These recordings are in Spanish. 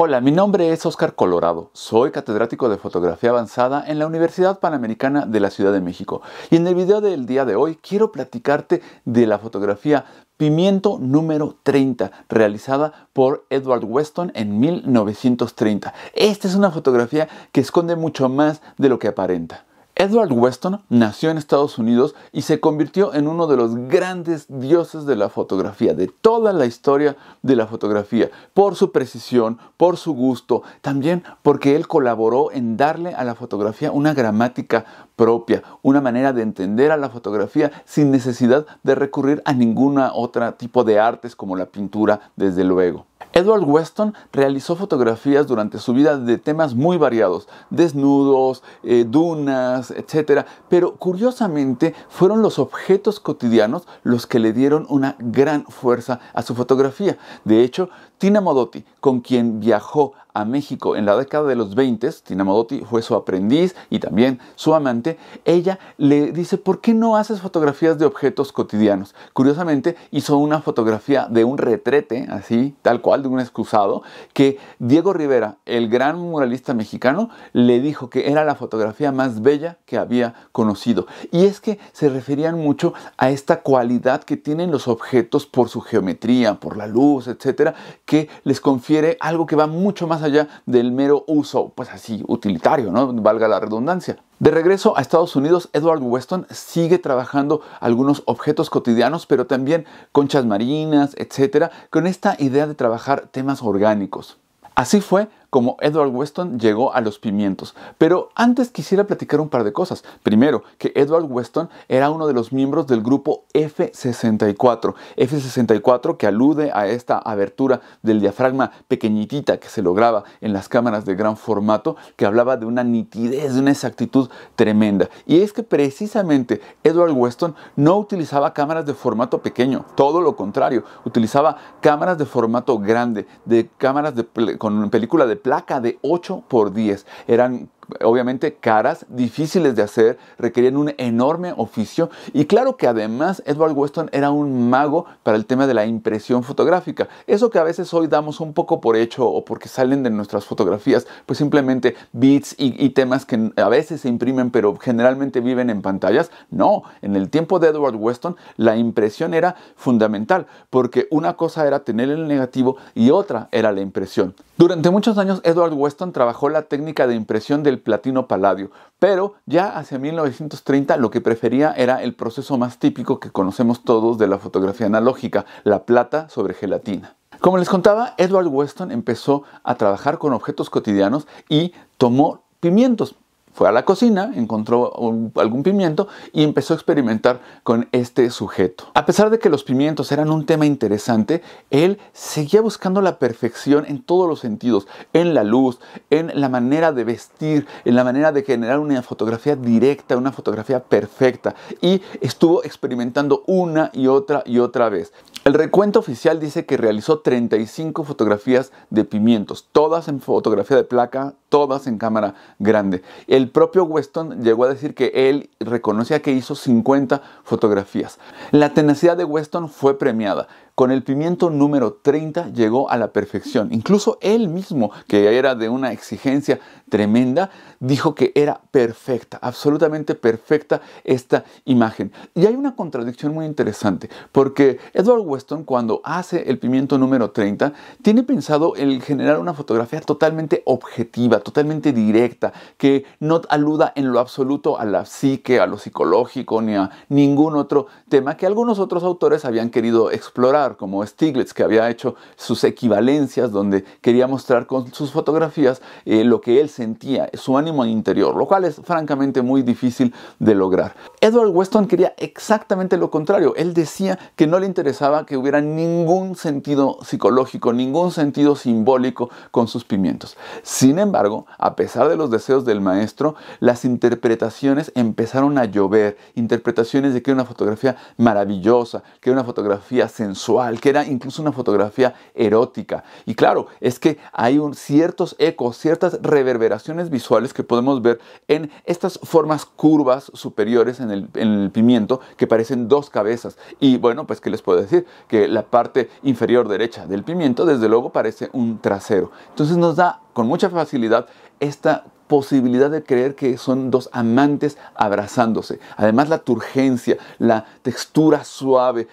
Hola, mi nombre es Óscar Colorado. Soy catedrático de fotografía avanzada en la Universidad Panamericana de la Ciudad de México. Y en el video del día de hoy quiero platicarte de la fotografía Pimiento número 30, realizada por Edward Weston en 1930. Esta es una fotografía que esconde mucho más de lo que aparenta. Edward Weston nació en Estados Unidos y se convirtió en uno de los grandes dioses de la fotografía, de toda la historia de la fotografía, por su precisión, por su gusto, también porque él colaboró en darle a la fotografía una gramática propia, una manera de entender a la fotografía sin necesidad de recurrir a ninguna otra tipo de artes como la pintura, desde luego. Edward Weston realizó fotografías durante su vida de temas muy variados, desnudos, eh, dunas, etc. Pero curiosamente fueron los objetos cotidianos los que le dieron una gran fuerza a su fotografía. De hecho, Tina Modotti, con quien viajó a México en la década de los 20, Modotti fue su aprendiz y también su amante, ella le dice, ¿por qué no haces fotografías de objetos cotidianos? Curiosamente, hizo una fotografía de un retrete, así, tal cual, de un excusado, que Diego Rivera, el gran muralista mexicano, le dijo que era la fotografía más bella que había conocido. Y es que se referían mucho a esta cualidad que tienen los objetos por su geometría, por la luz, etcétera, que les confiere algo que va mucho más más allá del mero uso, pues así, utilitario, ¿no? Valga la redundancia. De regreso a Estados Unidos, Edward Weston sigue trabajando algunos objetos cotidianos, pero también conchas marinas, etcétera, con esta idea de trabajar temas orgánicos. Así fue como Edward Weston llegó a los pimientos. Pero antes quisiera platicar un par de cosas. Primero, que Edward Weston era uno de los miembros del grupo F64. F64 que alude a esta abertura del diafragma pequeñitita que se lograba en las cámaras de gran formato, que hablaba de una nitidez, de una exactitud tremenda. Y es que precisamente Edward Weston no utilizaba cámaras de formato pequeño, todo lo contrario, utilizaba cámaras de formato grande, de cámaras con película de placa de 8 por 10. Eran obviamente caras, difíciles de hacer, requerían un enorme oficio y claro que además Edward Weston era un mago para el tema de la impresión fotográfica. Eso que a veces hoy damos un poco por hecho o porque salen de nuestras fotografías, pues simplemente bits y, temas que a veces se imprimen pero generalmente viven en pantallas. No, en el tiempo de Edward Weston la impresión era fundamental porque una cosa era tener el negativo y otra era la impresión. Durante muchos años Edward Weston trabajó la técnica de impresión del platino paladio, pero ya hacia 1930 lo que prefería era el proceso más típico que conocemos todos de la fotografía analógica, la plata sobre gelatina. Como les contaba, Edward Weston empezó a trabajar con objetos cotidianos y tomó pimientos fue a la cocina, encontró algún pimiento y empezó a experimentar con este sujeto. A pesar de que los pimientos eran un tema interesante, él seguía buscando la perfección en todos los sentidos, en la luz, en la manera de vestir, en la manera de generar una fotografía directa, una fotografía perfecta, y estuvo experimentando una y otra y otra vez. El recuento oficial dice que realizó 35 fotografías de pimientos, todas en fotografía de placa todas en cámara grande. El propio Weston llegó a decir que él reconocía que hizo 50 fotografías. La tenacidad de Weston fue premiada con el pimiento número 30 llegó a la perfección. Incluso él mismo, que era de una exigencia tremenda, dijo que era perfecta, absolutamente perfecta esta imagen. Y hay una contradicción muy interesante, porque Edward Weston cuando hace el pimiento número 30, tiene pensado en generar una fotografía totalmente objetiva, totalmente directa, que no aluda en lo absoluto a la psique, a lo psicológico, ni a ningún otro tema que algunos otros autores habían querido explorar como Stiglitz, que había hecho sus equivalencias, donde quería mostrar con sus fotografías eh, lo que él sentía, su ánimo interior, lo cual es francamente muy difícil de lograr. Edward Weston quería exactamente lo contrario. Él decía que no le interesaba que hubiera ningún sentido psicológico, ningún sentido simbólico con sus pimientos. Sin embargo, a pesar de los deseos del maestro, las interpretaciones empezaron a llover. Interpretaciones de que era una fotografía maravillosa, que era una fotografía sensual que era incluso una fotografía erótica. Y claro, es que hay ciertos ecos, ciertas reverberaciones visuales que podemos ver en estas formas curvas superiores en el, en el pimiento que parecen dos cabezas. Y bueno, pues qué les puedo decir, que la parte inferior derecha del pimiento desde luego parece un trasero. Entonces nos da con mucha facilidad esta posibilidad de creer que son dos amantes abrazándose. Además la turgencia, la textura suave,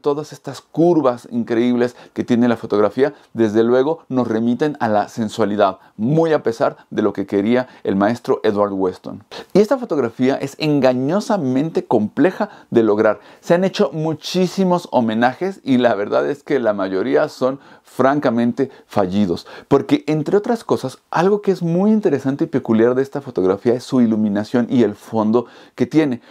todas estas curvas increíbles que tiene la fotografía, desde luego nos remiten a la sensualidad, muy a pesar de lo que quería el maestro Edward Weston. Y esta fotografía es engañosamente compleja de lograr. Se han hecho muchísimos homenajes y la verdad es que la mayoría son francamente fallidos. Porque entre otras cosas, algo que es muy interesante y peculiar de esta fotografía es su iluminación y el fondo que tiene.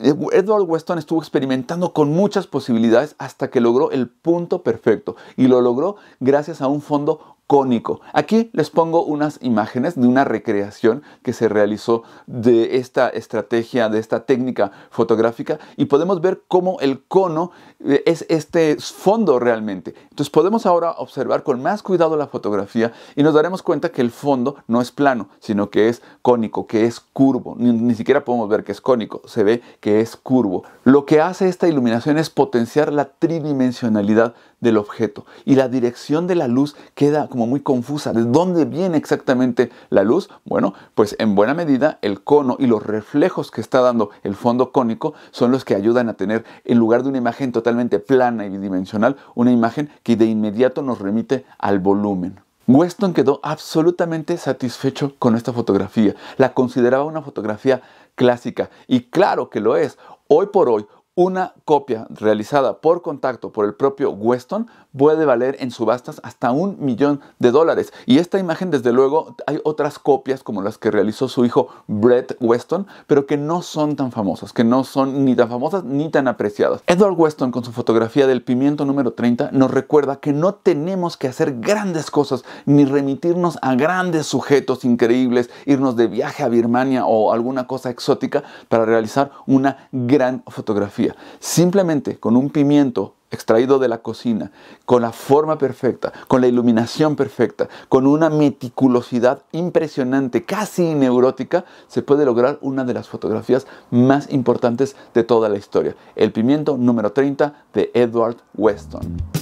Edward Weston estuvo experimentando con muchas posibilidades hasta que logró el punto perfecto y lo logró gracias a un fondo cónico. Aquí les pongo unas imágenes de una recreación que se realizó de esta estrategia, de esta técnica fotográfica y podemos ver cómo el cono eh, es este fondo realmente. Entonces podemos ahora observar con más cuidado la fotografía y nos daremos cuenta que el fondo no es plano, sino que es cónico, que es curvo. Ni, ni siquiera podemos ver que es cónico, se ve que es curvo. Lo que hace esta iluminación es potenciar la tridimensionalidad del objeto y la dirección de la luz queda como muy confusa. ¿De dónde viene exactamente la luz? Bueno, pues en buena medida el cono y los reflejos que está dando el fondo cónico son los que ayudan a tener, en lugar de una imagen totalmente plana y bidimensional, una imagen que de inmediato nos remite al volumen. Weston quedó absolutamente satisfecho con esta fotografía. La consideraba una fotografía clásica y claro que lo es. Hoy por hoy, una copia realizada por contacto por el propio Weston puede valer en subastas hasta un millón de dólares. Y esta imagen, desde luego, hay otras copias como las que realizó su hijo Brett Weston, pero que no son tan famosas, que no son ni tan famosas ni tan apreciadas. Edward Weston, con su fotografía del pimiento número 30, nos recuerda que no tenemos que hacer grandes cosas ni remitirnos a grandes sujetos increíbles, irnos de viaje a Birmania o alguna cosa exótica para realizar una gran fotografía simplemente con un pimiento extraído de la cocina, con la forma perfecta, con la iluminación perfecta, con una meticulosidad impresionante, casi neurótica, se puede lograr una de las fotografías más importantes de toda la historia. El pimiento número 30 de Edward Weston.